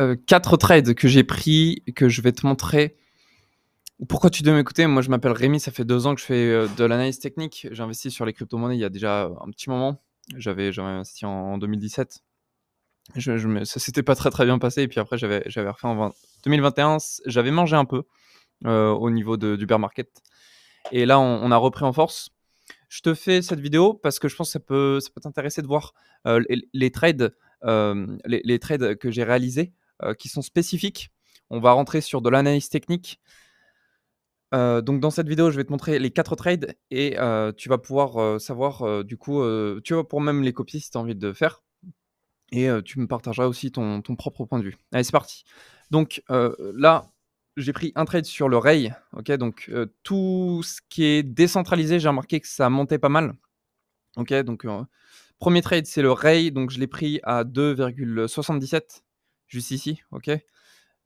Euh, quatre trades que j'ai pris que je vais te montrer. Pourquoi tu dois m'écouter Moi, je m'appelle Rémi, ça fait deux ans que je fais euh, de l'analyse technique. J'ai investi sur les crypto-monnaies il y a déjà un petit moment. J'avais investi en, 2017. Je, je ça s'était pas très très bien passé. Et puis après, j'avais refait en 2021. J'avais mangé un peu euh, au niveau de, du bear market. Et là, on, a repris en force. Je te fais cette vidéo parce que je pense que ça peut ça peut t'intéresser de voir les, trades les, les, trades que j'ai réalisés euh, qui sont spécifiques. On va rentrer sur de l'analyse technique. Euh, donc dans cette vidéo, je vais te montrer les quatre trades et euh, tu vas pouvoir savoir du coup, tu vas pour même les copier si tu as envie de faire. Et tu me partageras aussi ton, propre point de vue. Allez, c'est parti. Donc là, j'ai pris un trade sur le Ray. Ok, donc tout ce qui est décentralisé, j'ai remarqué que ça montait pas mal. Ok, donc premier trade, c'est le Ray. Donc je l'ai pris à 2,77 juste ici, ok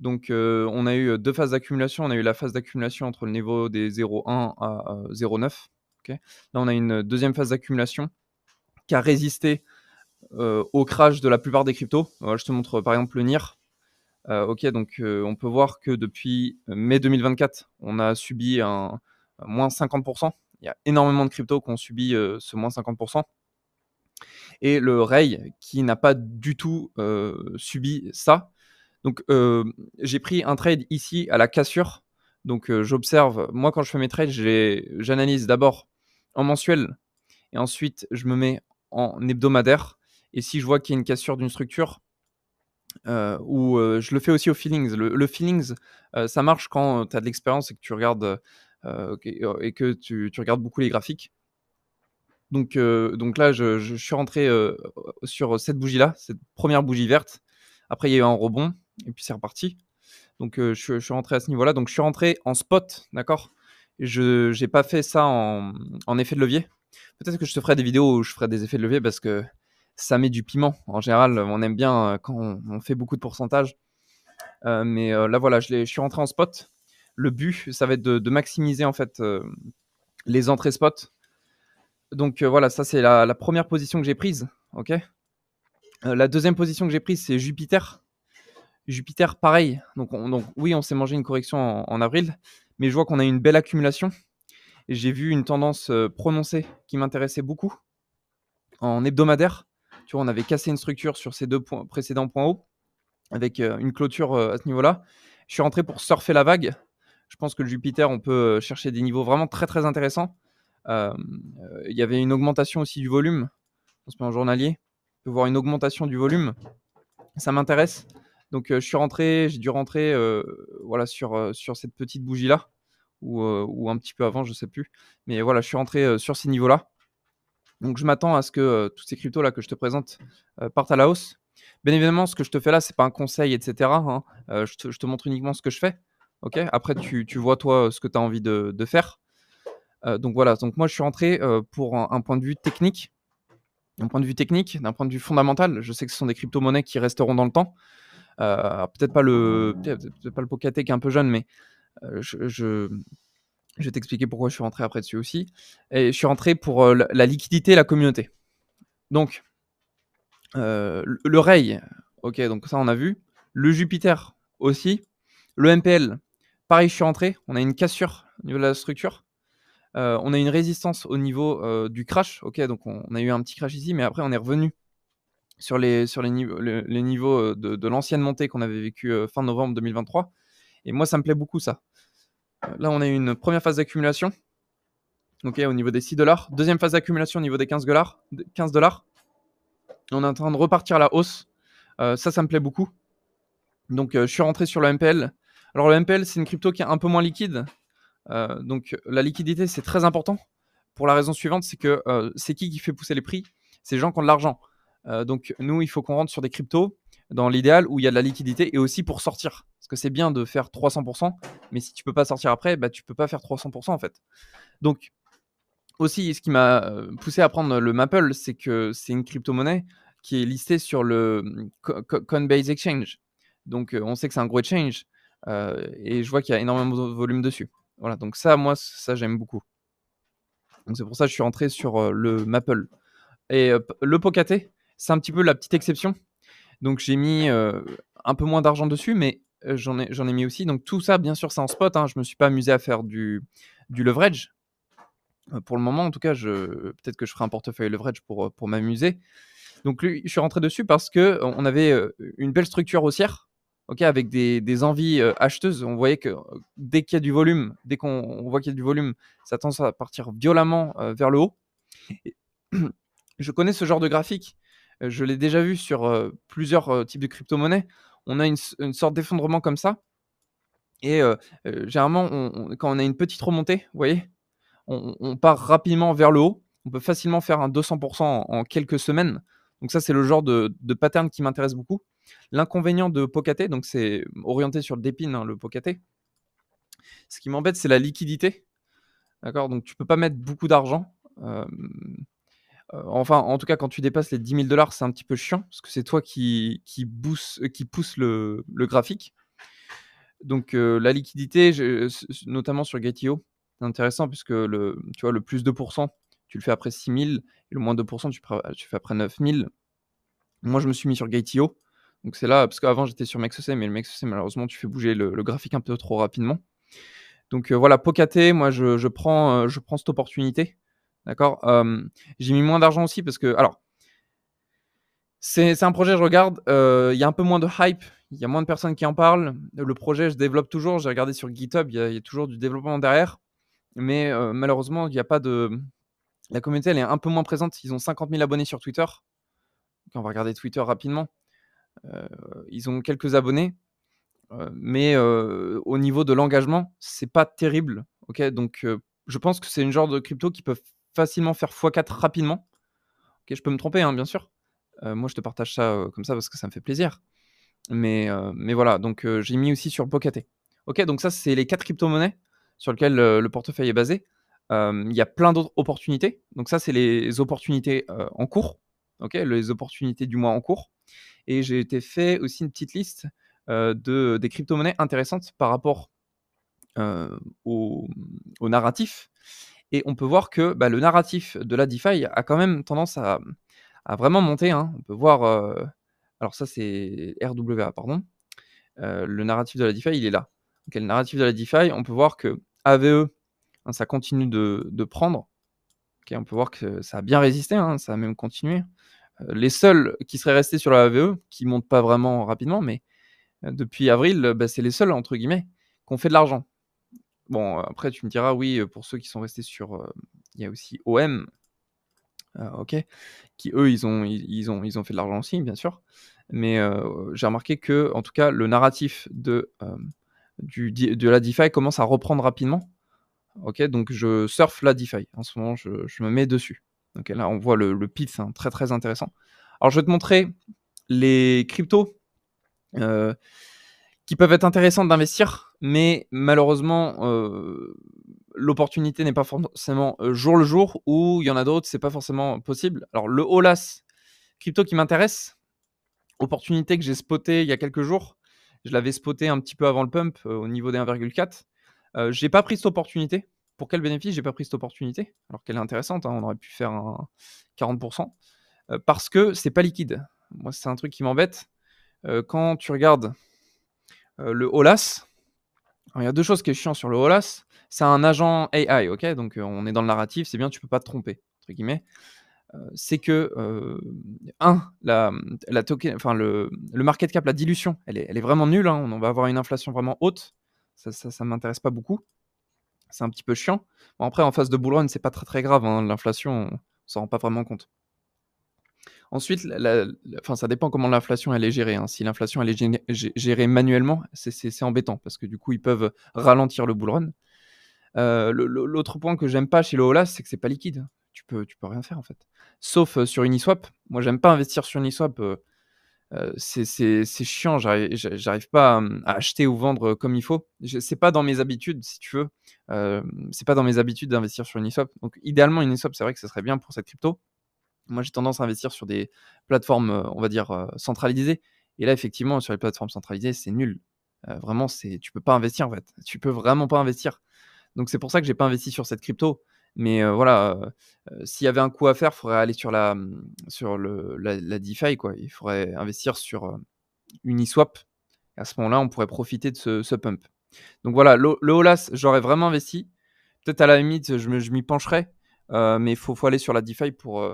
donc, euh, on a eu euh, deux phases d'accumulation. On a eu la phase d'accumulation entre le niveau des 0,1 à 0,9. Euh, ok. Là, on a une deuxième phase d'accumulation qui a résisté au crash de la plupart des cryptos. je te montre par exemple le NIR. ok, donc on peut voir que depuis mai 2024, on a subi un, un moins 50%. Il y a énormément de cryptos qui ont subi ce moins 50% et le Ray qui n'a pas du tout euh, subi ça. Donc euh, j'ai pris un trade ici à la cassure. Donc euh, j'observe, moi quand je fais mes trades, j'analyse d'abord en mensuel et ensuite je me mets en hebdomadaire. Et si je vois qu'il y a une cassure d'une structure, ou je le fais aussi au feelings. Le, feelings, ça marche quand tu as de l'expérience et que tu regardes et que tu, regardes beaucoup les graphiques. Euh, donc, là, je, suis rentré euh, sur cette bougie-là, cette première bougie verte. Après, il y a eu un rebond et puis c'est reparti. Donc, euh, je, suis rentré à ce niveau-là. Donc, je suis rentré en spot, d'accord Je n'ai pas fait ça en, effet de levier. Peut-être que je te ferai des vidéos où je ferai des effets de levier parce que ça met du piment. En général, on aime bien quand on, fait beaucoup de pourcentage. mais là, voilà, je, suis rentré en spot. Le but, ça va être de, de maximiser en fait les entrées spot donc euh, voilà, ça c'est la, première position que j'ai prise. ok euh, la deuxième position que j'ai prise, c'est Jupiter. Jupiter, pareil. Donc, oui, on s'est mangé une correction en, avril, mais je vois qu'on a eu une belle accumulation. J'ai vu une tendance euh, prononcée qui m'intéressait beaucoup en hebdomadaire. Tu vois, on avait cassé une structure sur ces deux points, précédents points hauts avec une clôture à ce niveau-là. Je suis rentré pour surfer la vague. Je pense que le Jupiter, on peut chercher des niveaux vraiment très très intéressants. Euh, euh, il y avait une augmentation aussi du volume. On se met en journalier. On peut voir une augmentation du volume. Ça m'intéresse. Donc euh, je suis rentré, j'ai dû rentrer voilà, sur, sur cette petite bougie-là. Ou, un petit peu avant, je ne sais plus. Mais voilà, je suis rentré sur ces niveaux-là. Donc je m'attends à ce que tous ces cryptos-là que je te présente partent à la hausse. Bien évidemment, ce que je te fais là, c'est pas un conseil, etc. Hein. Je, te, montre uniquement ce que je fais. ok Après, tu, vois toi ce que tu as envie de faire. Euh, donc voilà, donc moi je suis rentré euh, pour un, point de vue technique, d'un point de vue technique, d'un point de vue fondamental. Je sais que ce sont des crypto-monnaies qui resteront dans le temps. Euh, peut-être pas le, peut pas le un peu jeune, mais je, vais t'expliquer pourquoi je suis rentré après dessus aussi. Et je suis rentré pour la, liquidité et la communauté. Donc, le Ray, ok, donc ça on a vu. Le Jupiter aussi. Le MPL, pareil, je suis rentré. On a une cassure au niveau de la structure. Euh, on a une résistance au niveau euh, du crash. Ok, donc on, a eu un petit crash ici, mais après on est revenu sur les, sur les, niveaux, les, niveaux euh, de, l'ancienne montée qu'on avait vécu fin novembre 2023. Et moi, ça me plaît beaucoup ça. Là, on a eu une première phase d'accumulation. Ok, au niveau des 6 dollars. Deuxième phase d'accumulation au niveau des 15 dollars. dollars. On est en train de repartir la hausse. ça, ça me plaît beaucoup. Donc, je suis rentré sur le MPL. Alors, le MPL, c'est une crypto qui est un peu moins liquide, euh, donc la liquidité, c'est très important pour la raison suivante, c'est que euh, c'est qui qui fait pousser les prix C'est les gens qui ont de l'argent. Euh, donc nous, il faut qu'on rentre sur des cryptos dans l'idéal où il y a de la liquidité et aussi pour sortir. Parce que c'est bien de faire 300%, mais si tu peux pas sortir après, bah, tu peux pas faire 300% en fait. Donc, aussi, ce qui m'a poussé à prendre le Maple, c'est que c'est une crypto-monnaie qui est listée sur le hum, Coinbase Exchange. Donc, on sait que c'est un gros exchange et je vois qu'il y a énormément de volume dessus. Voilà, donc ça, moi, ça, j'aime beaucoup. Donc c'est pour ça que je suis rentré sur le Maple. Et le Pocaté, c'est un petit peu la petite exception. Donc j'ai mis un peu moins d'argent dessus, mais j'en ai, j'en ai mis aussi. Donc tout ça, bien sûr, c'est en spot. Hein. Je ne me suis pas amusé à faire du, du leverage. pour le moment, en tout cas, peut-être que je ferai un portefeuille leverage pour, pour m'amuser. Donc lui, je suis rentré dessus parce qu'on avait une belle structure haussière avec des, envies acheteuses. On voyait que dès qu'il y a du volume, dès qu'on voit qu'il y a du volume, ça tend à partir violemment vers le haut. je connais ce genre de graphique. Je l'ai déjà vu sur plusieurs types de crypto-monnaies. On a une, sorte d'effondrement comme ça. Et généralement, quand on a une petite remontée, vous voyez, on, part rapidement vers le haut. On peut facilement faire un 200% en, quelques semaines. Donc ça, c'est le genre de pattern qui m'intéresse beaucoup. L'inconvénient de Pocaté, donc c'est orienté sur le dépine, hein, le Pocaté. Ce qui m'embête, c'est la liquidité. D'accord Donc tu peux pas mettre beaucoup d'argent. Euh, euh, enfin, en tout cas, quand tu dépasses les 10 000 dollars, c'est un petit peu chiant parce que c'est toi qui, qui, euh, qui pousse le, graphique. Donc la liquidité, notamment sur Gate.io, c'est intéressant puisque le, tu vois, le plus 2%, tu le fais après 6 000 et le moins 2%, tu, tu fais après 9 000. Moi, je me suis mis sur Gate.io donc c'est là, parce qu'avant j'étais sur MexoC, mais le MexoC, malheureusement tu fais bouger le, graphique un peu trop rapidement. Donc euh, voilà, Pocaté, moi je, prends, euh, je prends cette opportunité. D'accord euh, J'ai mis moins d'argent aussi parce que. Alors, c'est un projet, je regarde, il y a un peu moins de hype, il y a moins de personnes qui en parlent. Le projet, je développe toujours. J'ai regardé sur GitHub, il y, y, a toujours du développement derrière. Mais malheureusement, il n'y a pas de. La communauté, elle est un peu moins présente. Ils ont 50 000 abonnés sur Twitter. Donc, on va regarder Twitter rapidement. Euh, ils ont quelques abonnés, euh, mais euh, au niveau de l'engagement, c'est pas terrible. Ok, donc je pense que c'est une genre de crypto qui peut facilement faire x4 rapidement. Ok, je peux me tromper, hein, bien sûr. moi, je te partage ça comme ça parce que ça me fait plaisir. Mais, mais voilà, donc j'ai mis aussi sur Pocaté, Ok, donc ça, c'est les quatre crypto-monnaies sur lesquelles le portefeuille est basé. Il y a plein d'autres opportunités. Donc ça, c'est les opportunités en cours. Ok, les opportunités du mois en cours. Et j'ai été fait aussi une petite liste de, des crypto-monnaies intéressantes par rapport au, narratif. Et on peut voir que bah, le narratif de la DeFi a quand même tendance à, vraiment monter. Hein. On peut voir. alors, ça, c'est RWA, pardon. le narratif de la DeFi, il est là. le narratif de la DeFi, on peut voir que AVE, hein, ça continue de, prendre. on peut voir que ça a bien résisté, hein, ça a même continué. Euh, les seuls qui seraient restés sur la VE, qui montent pas vraiment rapidement, mais euh, depuis avril, euh, bah, c'est les seuls, entre guillemets, qui ont fait de l'argent. Bon, après, tu me diras, oui, pour ceux qui sont restés sur. Il y a aussi OM, ok, qui eux, ils ont, ils, ont, ils ont fait de l'argent aussi, bien sûr. Mais j'ai remarqué que, en tout cas, le narratif de, du, de la DeFi commence à reprendre rapidement. Ok, donc je surfe la DeFi. En ce moment, je me mets dessus. Donc là, on voit le, le hein, très très intéressant. Alors, je vais te montrer les cryptos euh, qui peuvent être intéressantes d'investir, mais malheureusement, euh, l'opportunité n'est pas forcément euh, jour le jour, ou il y en a d'autres, c'est pas forcément possible. Alors, le Olas, crypto qui m'intéresse, opportunité que j'ai spoté il y a quelques jours, je l'avais spoté un petit peu avant le pump, au niveau des 1,4. j'ai pas pris cette opportunité pour quel bénéfice j'ai pas pris cette opportunité Alors qu'elle est intéressante, hein, on aurait pu faire un 40%, parce que c'est pas liquide. Moi, c'est un truc qui m'embête. quand tu regardes le OLAS, il y a deux choses qui est chiant sur le OLAS. C'est un agent AI, ok Donc on est dans le narratif, c'est bien, tu peux pas te tromper, entre guillemets. c'est que, un, la, la token, enfin, le, le, market cap, la dilution, elle est, vraiment nulle. Hein. on va avoir une inflation vraiment haute. ça, ça m'intéresse pas beaucoup c'est un petit peu chiant. après, en phase de boulogne c'est pas très très grave. Hein, l'inflation, on s'en rend pas vraiment compte. Ensuite, ça dépend comment l'inflation elle est gérée. Hein. Si l'inflation elle est gérée manuellement, c'est embêtant parce que du coup, ils peuvent ralentir le bull euh, L'autre point que j'aime pas chez le c'est que c'est pas liquide. Tu peux, tu peux rien faire en fait. Sauf euh, sur Uniswap. Moi, j'aime pas investir sur Uniswap. Euh, c'est chiant, j'arrive pas mmh, à, acheter ou vendre comme il faut. C'est pas dans mes habitudes, si tu veux. c'est pas dans mes habitudes d'investir sur une ISOP. Donc, idéalement, une ISOP, c'est vrai que ce serait bien pour cette crypto. Moi, j'ai tendance à investir sur des plateformes, on va dire, centralisées. Et là, effectivement, sur les plateformes centralisées, c'est nul. vraiment, c'est tu peux pas investir en fait. Tu peux vraiment pas investir. Donc, c'est pour ça que j'ai pas investi sur cette crypto. Mais voilà, s'il y avait un coup à faire, il faudrait aller sur la, mmh, sur la, DeFi, quoi. Il faudrait investir sur euh, Uniswap. À ce moment-là, on pourrait profiter de ce, pump. Donc voilà, le, le Olas, j'aurais vraiment investi. Peut-être à la limite, je, m'y pencherais. mais il faut, faut, aller sur la DeFi pour,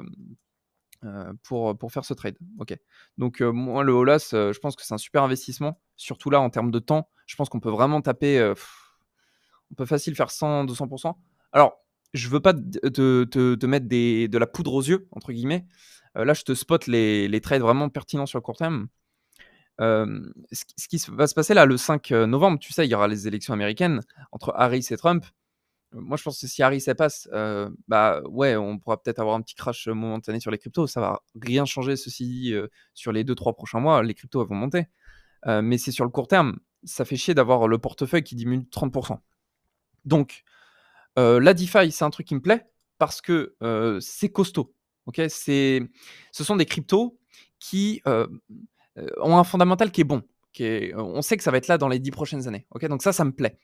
pour, pour faire ce trade. Ok. Donc moi, le Olas, je pense que c'est un super investissement. Surtout là, en termes de temps, je pense qu'on peut vraiment taper. on peut facile faire 100, 200%. Alors, je veux pas te, mettre de la poudre aux yeux, entre guillemets. Euh, là, je te spot les, les, trades vraiment pertinents sur le court terme. ce, qui va se passer là, le 5 euh, novembre, tu sais, il y aura les élections américaines entre Harris et Trump. Euh, moi, je pense que si Harris elle passe, bah ouais, on pourra peut-être avoir un petit crash momentané sur les cryptos. Ça va rien changer, ceci dit, sur les 2-3 prochains mois, les cryptos elles vont monter. mais c'est sur le court terme, ça fait chier d'avoir le portefeuille qui diminue 30%. Donc, euh, la DeFi, c'est un truc qui me plaît parce que euh, c'est costaud. ok c'est, ce sont des cryptos qui euh, ont un fondamental qui est bon. Qui on sait que ça va être là dans les dix prochaines années. ok Donc ça, ça me plaît.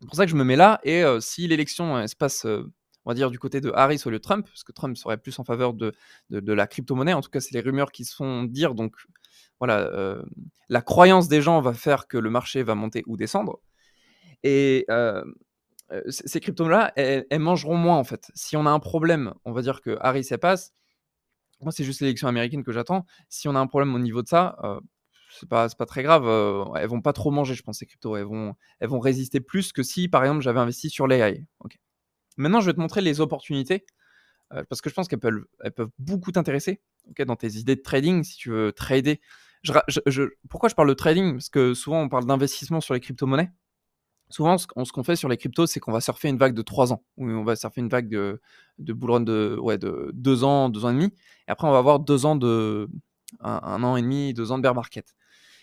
C'est pour ça que je me mets là. Et si l'élection se passe, on va dire, du côté de Harris au lieu de Trump, parce que Trump serait plus en faveur de, de la crypto-monnaie, en tout cas, c'est les rumeurs qui se font dire. Donc, voilà, la croyance des gens va faire que le marché va monter ou descendre. Et ces cryptos-là, elles, mangeront moins en fait. Si on a un problème, on va dire que Harris, elle passe. Moi, c'est juste l'élection américaine que j'attends. Si on a un problème au niveau de ça, c'est pas, pas très grave. elles vont pas trop manger, je pense, ces cryptos. Elles vont, elles vont résister plus que si, par exemple, j'avais investi sur l'AI. Maintenant, je vais te montrer les opportunités parce que je pense qu'elles peuvent, elles peuvent beaucoup t'intéresser Ok. dans tes idées de trading si tu veux trader. pourquoi je parle de trading Parce que souvent, on parle d'investissement sur les crypto-monnaies souvent, ce qu'on fait sur les cryptos, c'est qu'on va surfer une vague de 3 ans, ou on va surfer une vague de, de bull de, de 2 ans, 2 ans et demi, et après, on va avoir 2 ans de. Un, an et demi, 2 ans de bear market.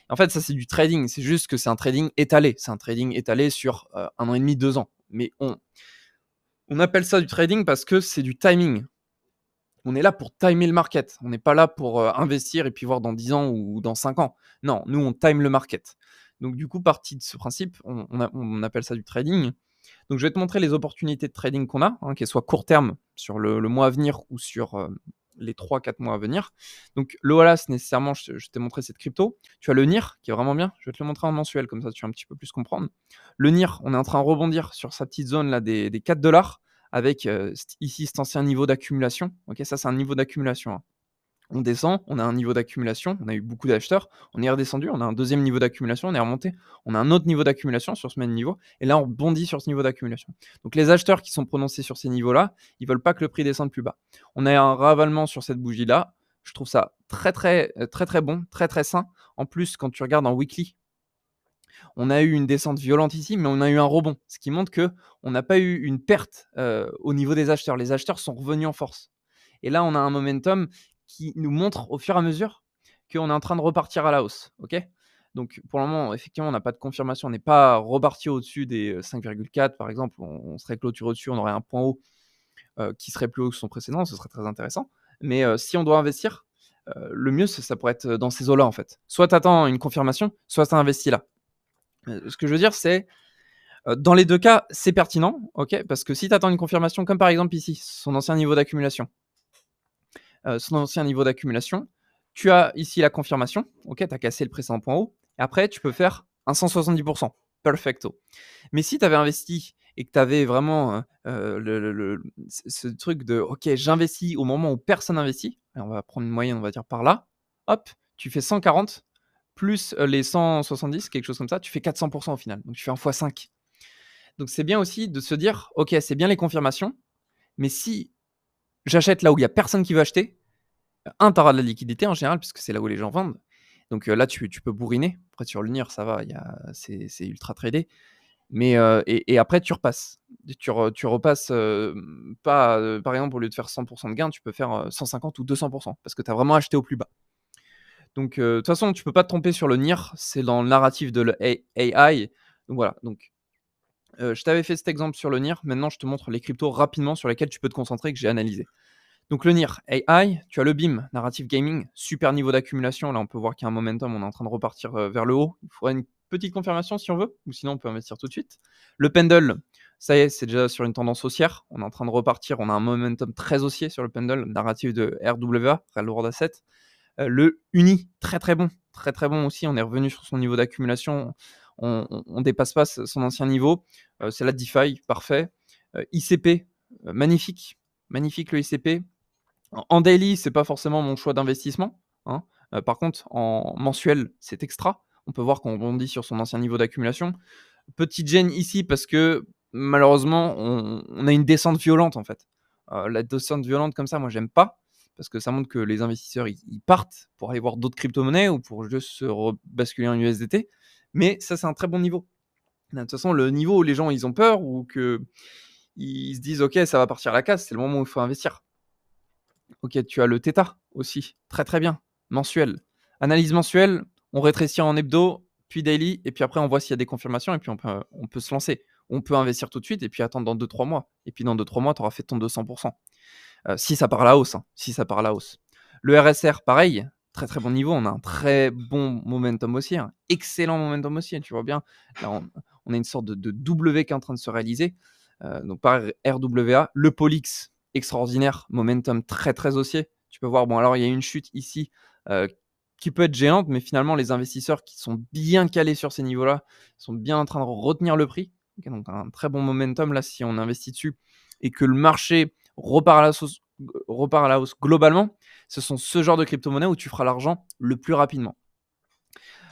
En fait, ça, c'est du trading, c'est juste que c'est un trading étalé, c'est un trading étalé sur 1 euh, an et demi, 2 ans. Mais on, on appelle ça du trading parce que c'est du timing. On est là pour timer le market. On n'est pas là pour euh, investir et puis voir dans 10 ans ou dans 5 ans. Non, nous, on time le market. Donc du coup, parti de ce principe, on, appelle ça du trading. Donc je vais te montrer les opportunités de trading qu'on a, hein, qu'elles soient court terme sur le, mois à venir ou sur euh, les 3-4 mois à venir. Donc le Wallace, nécessairement, je, t'ai montré cette crypto. Tu as le NIR qui est vraiment bien. Je vais te le montrer en mensuel, comme ça tu vas un petit peu plus comprendre. Le NIR, on est en train de rebondir sur sa petite zone là des, 4 dollars avec euh, ici cet ancien niveau d'accumulation. Ok, ça c'est un niveau d'accumulation. Hein on descend, on a un niveau d'accumulation, on a eu beaucoup d'acheteurs, on est redescendu, on a un deuxième niveau d'accumulation, on est remonté, on a un autre niveau d'accumulation sur ce même niveau, et là on bondit sur ce niveau d'accumulation. Donc les acheteurs qui sont prononcés sur ces niveaux-là, ils veulent pas que le prix descende plus bas. On a un ravalement sur cette bougie-là, je trouve ça très très euh, très très bon, très très sain. En plus, quand tu regardes en weekly, on a eu une descente violente ici, mais on a eu un rebond, ce qui montre que on n'a pas eu une perte euh, au niveau des acheteurs. Les acheteurs sont revenus en force. Et là, on a un momentum qui nous montre au fur et à mesure qu'on est en train de repartir à la hausse. ok donc pour le moment, effectivement, on n'a pas de confirmation. On n'est pas reparti au-dessus des 5,4 euh, par exemple. On, serait clôturé au-dessus, on aurait un point haut euh, qui serait plus haut que son précédent. Ce serait très intéressant. Mais euh, si on doit investir, le mieux, ça pourrait être dans ces eaux-là en fait. Soit tu attends une confirmation, soit tu investi là. ce que je veux dire, c'est dans les deux cas, c'est pertinent, ok Parce que si tu attends une confirmation, comme par exemple ici, son ancien niveau d'accumulation, euh, son ancien niveau d'accumulation. Tu as ici la confirmation. Ok, tu as cassé le précédent point haut. Et après, tu peux faire un 170%. Perfecto. Mais si tu avais investi et que tu avais vraiment euh, euh, ce truc de OK, j'investis au moment où personne investit, on va prendre une moyenne, on va dire par là, hop, tu fais 140 plus les 170, quelque chose comme ça, tu fais 400% au final. Donc tu fais un x5. Donc c'est bien aussi de se dire OK, c'est bien les confirmations, mais si j'achète là où il n'y a personne qui veut acheter. Un, tu de la liquidité en général, puisque c'est là où les gens vendent. Donc euh, là, tu, peux bourriner. Après, sur le NIR, ça va, c'est, ultra tradé. Mais, euh, et, après, tu repasses. Tu, tu repasses euh, pas, par exemple, au lieu de faire 100% de gain, tu peux faire 150 ou 200% parce que tu as vraiment acheté au plus bas. Donc, de toute façon, tu peux pas te tromper sur le NIR, c'est dans le narratif de l'AI. Donc voilà, donc je t'avais fait cet exemple sur le NIR. Maintenant, je te montre les cryptos rapidement sur lesquels tu peux te concentrer que j'ai analysé. Donc, le NIR AI, tu as le BIM, Narrative Gaming, super niveau d'accumulation. Là, on peut voir qu'il y a un momentum, on est en train de repartir vers le haut. Il faudrait une petite confirmation si on veut, ou sinon, on peut investir tout de suite. Le Pendle, ça y est, c'est déjà sur une tendance haussière. On est en train de repartir. On a un momentum très haussier sur le Pendle, narrative de RWA, Real World Asset. le Uni, très très bon, très très bon aussi. On est revenu sur son niveau d'accumulation on ne dépasse pas son ancien niveau. Euh, c'est la DeFi, parfait. Euh, ICP, euh, magnifique, magnifique le ICP. En daily, c'est pas forcément mon choix d'investissement. Hein. par contre, en mensuel, c'est extra. On peut voir qu'on bondit sur son ancien niveau d'accumulation. Petite gêne ici parce que malheureusement, on, a une descente violente en fait. la descente violente comme ça, moi, j'aime pas parce que ça montre que les investisseurs ils, partent pour aller voir d'autres crypto-monnaies ou pour juste se basculer en USDT. Mais ça, c'est un très bon niveau. De toute façon, le niveau où les gens ils ont peur ou que ils se disent ok, ça va partir à la casse, c'est le moment où il faut investir. Ok, tu as le Theta aussi, très très bien, mensuel. Analyse mensuelle, on rétrécit en hebdo, puis daily, et puis après on voit s'il y a des confirmations, et puis on peut, se lancer. On peut investir tout de suite, et puis attendre dans 2-3 mois. Et puis dans 2-3 mois, tu auras fait ton 200%. Euh, si ça part la hausse, hein. si ça part à la hausse. Le RSR, pareil, très très bon niveau, on a un très bon momentum aussi, un excellent momentum haussier, tu vois bien. on, a une sorte de, W qui est en train de se réaliser. Euh, donc par RWA, le Polix, extraordinaire, momentum très très haussier. Tu peux voir, bon alors il y a une chute ici euh, qui peut être géante, mais finalement les investisseurs qui sont bien calés sur ces niveaux-là sont bien en train de retenir le prix. donc un très bon momentum là si on investit dessus et que le marché repart à la hausse globalement ce sont ce genre de crypto-monnaies où tu feras l'argent le plus rapidement.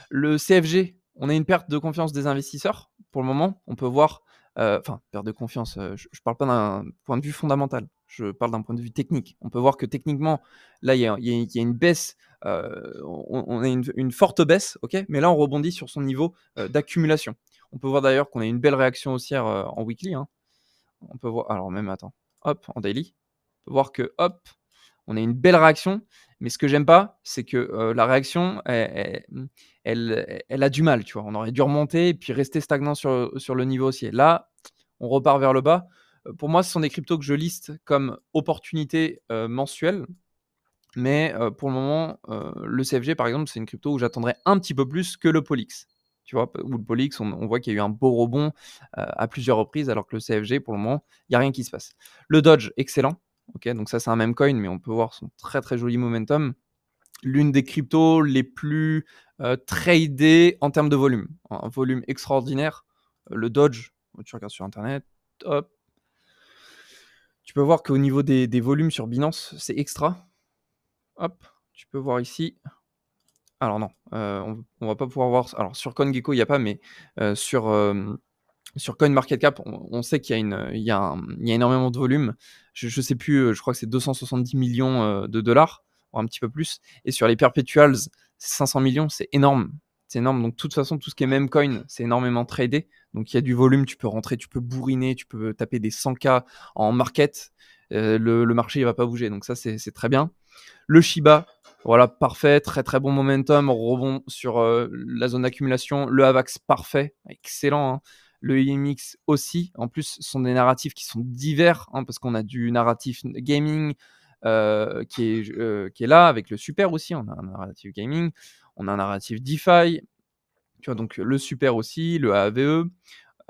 Le CFG, on a une perte de confiance des investisseurs pour le moment. On peut voir, euh, enfin, perte de confiance, euh, je ne parle pas d'un point de vue fondamental, je parle d'un point de vue technique. On peut voir que techniquement, là, il y a, une baisse, euh, on, a une, forte baisse, ok, mais là, on rebondit sur son niveau d'accumulation. On peut voir d'ailleurs qu'on a une belle réaction haussière en weekly. Hein. On peut voir, alors même, attends, hop, en daily, on peut voir que, hop, on a une belle réaction. Mais ce que j'aime pas, c'est que euh, la réaction, eh, eh, elle, a du mal. Tu vois, on aurait dû remonter et puis rester stagnant sur, le niveau haussier. Là, on repart vers le bas. Euh, pour moi, ce sont des cryptos que je liste comme opportunités euh, mensuelles. Mais pour le moment, le CFG, par exemple, c'est une crypto où j'attendrai un petit peu plus que le Polix. Tu vois, le Polix, on, voit qu'il y a eu un beau rebond à plusieurs reprises, alors que le CFG, pour le moment, il n'y a rien qui se passe. Le Dodge, excellent donc ça, c'est un même coin, mais on peut voir son très très joli momentum. L'une des cryptos les plus euh, tradées en termes de volume. Un volume extraordinaire. Euh, le Dodge, tu regardes sur Internet, Tu peux voir qu'au niveau des, volumes sur Binance, c'est extra. Hop, tu peux voir ici, alors non, euh, on, ne va pas pouvoir voir. Alors sur CoinGecko, il n'y a pas, mais sur, sur CoinMarketCap, on, on sait qu'il y, y, y, a énormément de volume. Je ne sais plus, euh, je crois que c'est 270 millions euh, de dollars, un petit peu plus. Et sur les perpetuals, 500 millions, c'est énorme. C'est énorme. Donc, de toute façon, tout ce qui est même coin, c'est énormément tradé. Donc, il y a du volume, tu peux rentrer, tu peux bourriner, tu peux taper des 100K en market. Euh, le, marché, il va pas bouger. Donc, ça, c'est très bien. Le Shiba, voilà, parfait, très très bon momentum, rebond sur la zone d'accumulation. Le Avax, parfait, excellent. Hein le IMX e aussi. En plus, ce sont des narratifs qui sont divers, hein, parce qu'on a du narratif gaming euh, euh, qui, est, là, avec le super aussi, on a un narratif gaming, on a un narratif DeFi, tu vois, donc le super aussi, le AVE.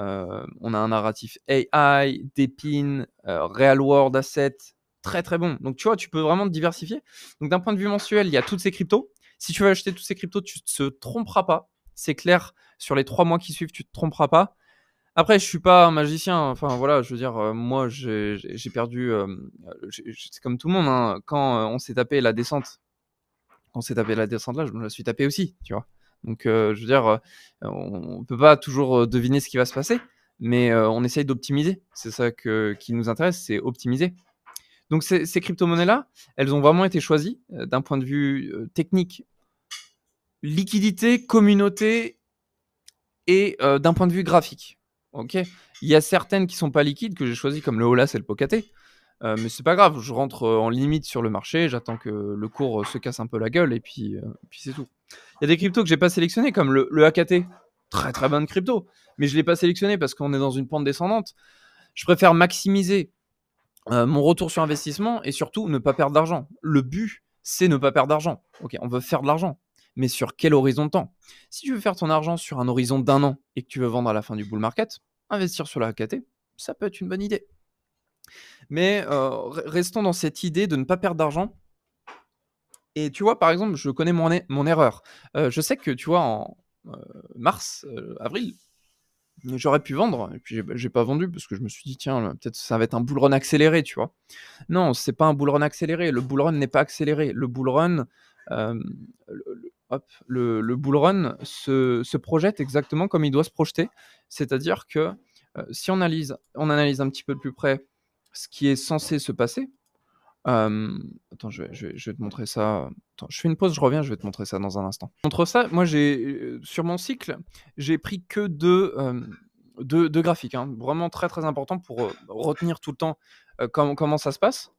Euh, on a un narratif AI, Depin, Real World Asset, très très bon. Donc tu vois, tu peux vraiment diversifier. Donc d'un point de vue mensuel, il y a toutes ces cryptos. Si tu veux acheter toutes ces cryptos, tu ne te tromperas pas. C'est clair, sur les trois mois qui suivent, tu ne te tromperas pas. Après, je suis pas un magicien. Enfin, voilà, je veux dire, euh, moi, j'ai perdu. Euh, c'est comme tout le monde. Hein, quand euh, on s'est tapé la descente, quand on s'est tapé la descente là, je me la suis tapé aussi, tu vois. Donc, je veux dire, on, peut pas toujours deviner ce qui va se passer, mais on essaye d'optimiser. C'est ça que, qui nous intéresse, c'est optimiser. Donc, ces, ces crypto-monnaies-là, elles ont vraiment été choisies d'un point de vue technique, liquidité, communauté et d'un point de vue graphique. Ok. Il y a certaines qui sont pas liquides que j'ai choisies comme le Olas et le Pocaté. Euh, mais c'est pas grave, je rentre euh, en limite sur le marché, j'attends que le cours euh, se casse un peu la gueule et puis, euh, puis c'est tout. Il y a des cryptos que j'ai pas sélectionnés comme le, le AKT, très très bonne crypto, mais je l'ai pas sélectionné parce qu'on est dans une pente descendante. Je préfère maximiser mon retour sur investissement et surtout ne pas perdre d'argent. Le but, c'est ne pas perdre d'argent. Ok, on veut faire de l'argent, mais sur quel horizon de temps Si tu veux faire ton argent sur un horizon d'un an et que tu veux vendre à la fin du bull market, investir sur la AKT, ça peut être une bonne idée. Mais euh, restons dans cette idée de ne pas perdre d'argent. Et tu vois, par exemple, je connais mon, mon erreur. Euh, je sais que, tu vois, en euh, mars, avril, j'aurais pu vendre, et puis j'ai pas vendu parce que je me suis dit, tiens, peut-être ça va être un bull run accéléré, tu vois. Non, c'est pas un bull run accéléré, le bull run n'est pas accéléré. Le bull run, hop, le, le bull run se, projette exactement comme il doit se projeter. C'est-à-dire que euh, si on analyse, on analyse un petit peu de plus près ce qui est censé se passer, euh, attends, je vais, te montrer ça. Attends, je fais une pause, je reviens, je vais te montrer ça dans un instant. Entre ça, moi, j'ai euh, sur mon cycle, j'ai pris que deux, graphiques, hein. vraiment très très important pour retenir tout le temps comment ça se passe.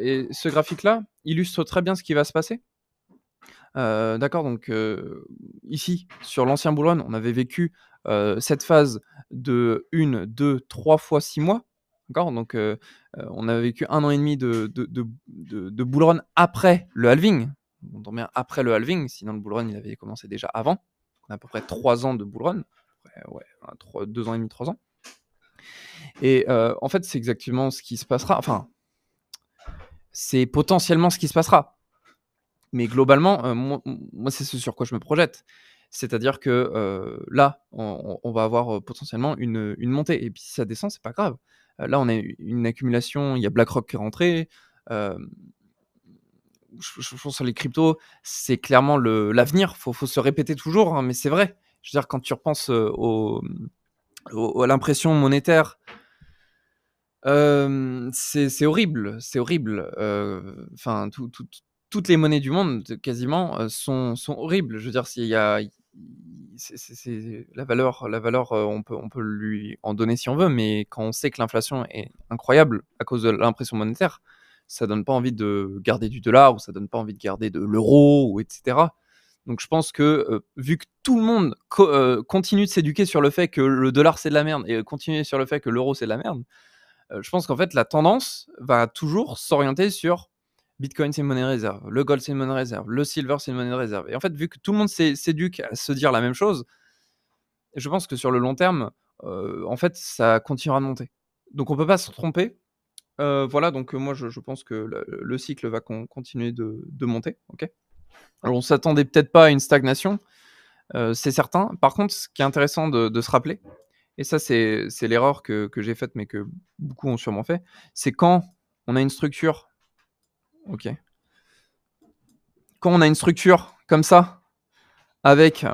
et ce graphique-là illustre très bien ce qui va se passer. D'accord, donc ici, sur l'ancien Boulogne, on avait vécu cette phase de 1, 2, 3 fois 6 mois. D'accord Donc on a vécu un an et demi de, de, de, après le halving. On après le halving, sinon le Boulogne il avait commencé déjà avant. On a à peu près 3 ans de Boulogne, ouais, 2 ans et demi, 3 ans. Et en fait, c'est exactement ce qui se passera. Enfin, c'est potentiellement ce qui se passera mais globalement, euh, moi, c'est ce sur quoi je me projette. C'est-à-dire que euh, là, on, va avoir euh, potentiellement une, une, montée. Et puis si ça descend, c'est pas grave. là, on a une accumulation. Il y a BlackRock qui est rentré. je, pense sur les cryptos, c'est clairement l'avenir. Il faut, faut, se répéter toujours, hein, mais c'est vrai. Je veux dire, quand tu repenses au, à l'impression monétaire, c'est horrible. C'est horrible. Enfin, tout, tout, toutes les monnaies du monde, quasiment, euh, sont, horribles. Je veux dire, s'il y C'est, la valeur, la valeur euh, on, peut, on peut lui en donner si on veut, mais quand on sait que l'inflation est incroyable à cause de l'impression monétaire, ça donne pas envie de garder du dollar ou ça donne pas envie de garder de l'euro ou etc. Donc je pense que euh, vu que tout le monde continue de s'éduquer sur le fait que le dollar c'est de la merde et continue sur le fait que l'euro c'est de la merde, je pense qu'en fait la tendance va toujours s'orienter sur Bitcoin, c'est une monnaie réserve. Le gold, c'est une monnaie réserve. Le silver, c'est une monnaie de réserve. Et en fait, vu que tout le monde s'éduque à se dire la même chose, je pense que sur le long terme, euh, en fait, ça continuera de monter. Donc, on ne peut pas se tromper. Euh, voilà, donc euh, moi, je, pense que le, cycle va continuer de, monter. ok Alors, on s'attendait peut-être pas à une stagnation, c'est certain. Par contre, ce qui est intéressant de, se rappeler, et ça, c'est l'erreur que, que j'ai faite, mais que beaucoup ont sûrement fait, c'est quand on a une structure Ok. Quand on a une structure comme ça, avec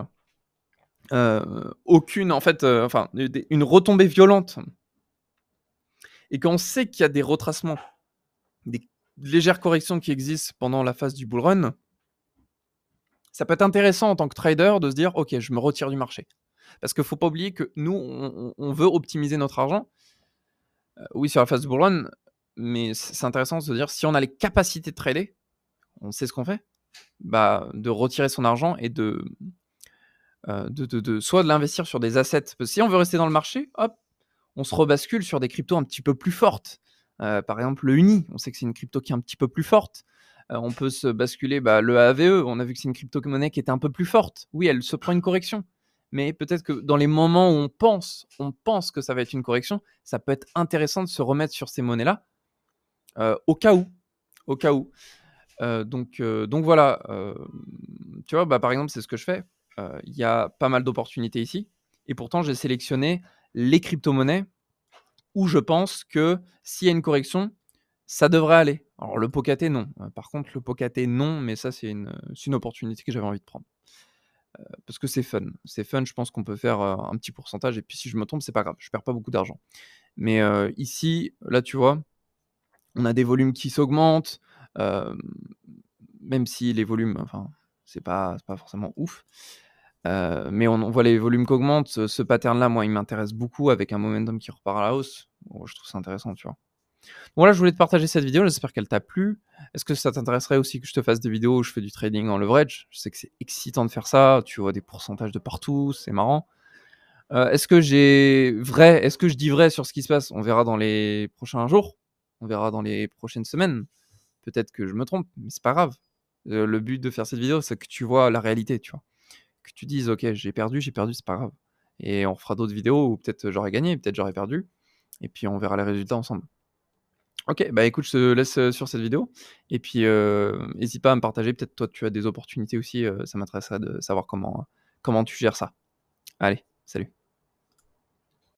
euh, aucune, en fait, euh, enfin, une retombée violente, et quand on sait qu'il y a des retracements, des légères corrections qui existent pendant la phase du bull run, ça peut être intéressant en tant que trader de se dire, ok, je me retire du marché. Parce qu'il ne faut pas oublier que nous, on, veut optimiser notre argent. Euh, oui, sur la phase du bull run, mais c'est intéressant de se dire si on a les capacités de trader, on sait ce qu'on fait, bah, de retirer son argent et de, euh, de, de, de soit de l'investir sur des assets. si on veut rester dans le marché, hop, on se rebascule sur des cryptos un petit peu plus fortes. Euh, par exemple, le Uni, on sait que c'est une crypto qui est un petit peu plus forte. Euh, on peut se basculer bah, le AVE, on a vu que c'est une crypto-monnaie qui était un peu plus forte. Oui, elle se prend une correction. Mais peut-être que dans les moments où on pense, on pense que ça va être une correction, ça peut être intéressant de se remettre sur ces monnaies-là euh, au cas où. Au cas où. Euh, donc, euh, donc voilà, tu vois, bah, par exemple, c'est ce que je fais. Il y a pas mal d'opportunités ici. Et pourtant, j'ai sélectionné les crypto-monnaies où je pense que s'il y a une correction, ça devrait aller. Alors le Pocaté, non. Par contre, le Pocaté, non, mais ça, c'est une, opportunité que j'avais envie de prendre. parce que c'est fun. C'est fun, je pense qu'on peut faire un petit pourcentage. Et puis si je me trompe, c'est pas grave, je perds pas beaucoup d'argent. Mais ici, là, tu vois, on a des volumes qui s'augmentent, même si les volumes, enfin, c'est pas, pas forcément ouf. mais on, voit les volumes qui augmentent. Ce, pattern-là, moi, il m'intéresse beaucoup avec un momentum qui repart à la hausse. je trouve ça intéressant, tu vois. Voilà, je voulais te partager cette vidéo. J'espère qu'elle t'a plu. Est-ce que ça t'intéresserait aussi que je te fasse des vidéos où je fais du trading en leverage Je sais que c'est excitant de faire ça. Tu vois des pourcentages de partout, c'est marrant. est-ce que j'ai vrai Est-ce que je dis vrai sur ce qui se passe On verra dans les prochains jours. On verra dans les prochaines semaines. Peut-être que je me trompe, mais c'est pas grave. Euh, le but de faire cette vidéo, c'est que tu vois la réalité, tu vois. Que tu dises, ok, j'ai perdu, j'ai perdu, c'est pas grave. Et on fera d'autres vidéos où peut-être j'aurais gagné, peut-être j'aurais perdu. Et puis on verra les résultats ensemble. Ok, bah écoute, je te laisse euh, sur cette vidéo. Et puis, euh, n'hésite pas à me partager. Peut-être toi, tu as des opportunités aussi. ça m'intéresserait de savoir comment, comment tu gères ça. Allez, salut.